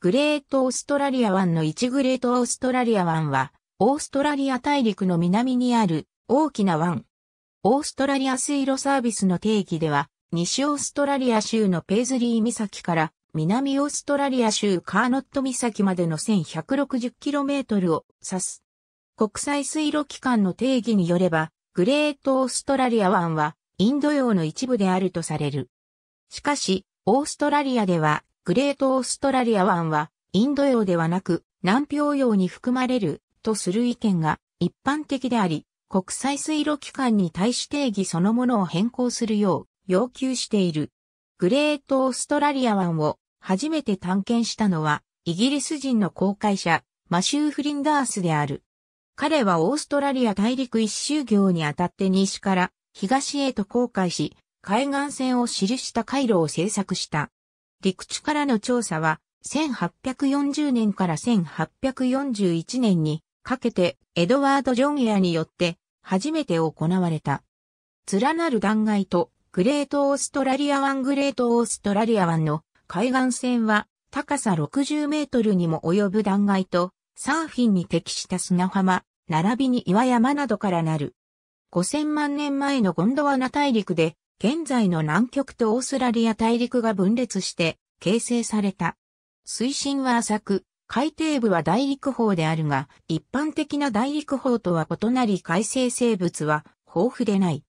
グレートオーストラリア湾の1グレートオーストラリア湾は、オーストラリア大陸の南にある大きな湾。オーストラリア水路サービスの定義では、西オーストラリア州のペーズリー岬から南オーストラリア州カーノット岬までの 1160km を指す。国際水路機関の定義によれば、グレートオーストラリア湾はインド洋の一部であるとされる。しかし、オーストラリアではグレートオーストラリア湾は、インド洋ではなく、南平洋に含まれる、とする意見が一般的であり、国際水路機関に対し定義そのものを変更するよう要求している。グレートオーストラリア湾を初めて探検したのは、イギリス人の航海者、マシュー・フリンダースである。彼はオーストラリア大陸一周業にあたって西から東へと航海し、海岸線を記した回路を制作した。陸地からの調査は、1840年から1841年にかけてエドワード・ジョンエアによって初めて行われた。連なる断崖とグレート・オーストラリア湾グレート・オーストラリア湾の海岸線は高さ60メートルにも及ぶ断崖とサーフィンに適した砂浜、並びに岩山などからなる。5000万年前のゴンドワナ大陸で現在の南極とオーストラリア大陸が分裂して形成された。水深は浅く、海底部は大陸方であるが、一般的な大陸方とは異なり海生生物は豊富でない。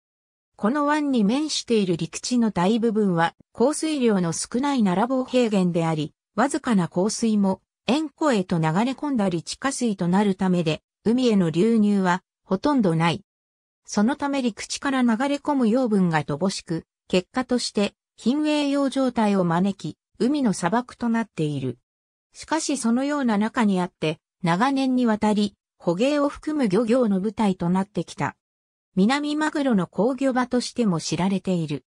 この湾に面している陸地の大部分は降水量の少ない奈良坊平原であり、わずかな降水も塩湖へと流れ込んだり地下水となるためで、海への流入はほとんどない。そのため陸地から流れ込む養分が乏しく、結果として貧栄養状態を招き、海の砂漠となっている。しかしそのような中にあって、長年にわたり、捕鯨を含む漁業の舞台となってきた。南マグロの工業場としても知られている。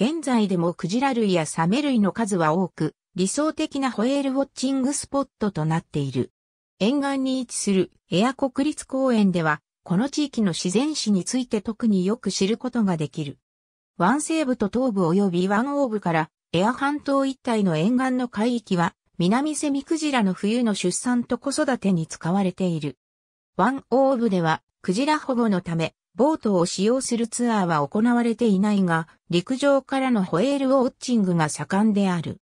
現在でもクジラ類やサメ類の数は多く、理想的なホエールウォッチングスポットとなっている。沿岸に位置するエア国立公園では、この地域の自然史について特によく知ることができる。湾西部と東部及び湾ーブからエア半島一帯の沿岸の海域は南セミクジラの冬の出産と子育てに使われている。湾ーブではクジラ保護のためボートを使用するツアーは行われていないが陸上からのホエールウォッチングが盛んである。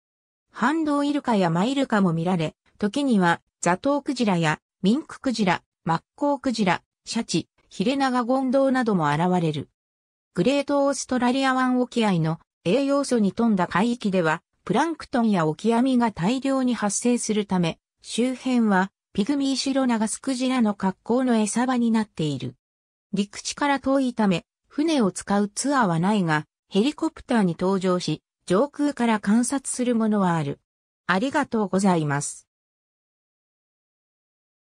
ハンドウイルカやマイルカも見られ、時にはザトウクジラやミンククジラ、マッコウクジラ、シャチ、ヒレナガゴンドウなども現れる。グレートオーストラリア湾沖合の栄養素に富んだ海域では、プランクトンやオキアミが大量に発生するため、周辺はピグミーシロナガスクジラの格好の餌場になっている。陸地から遠いため、船を使うツアーはないが、ヘリコプターに搭乗し、上空から観察するものはある。ありがとうございます。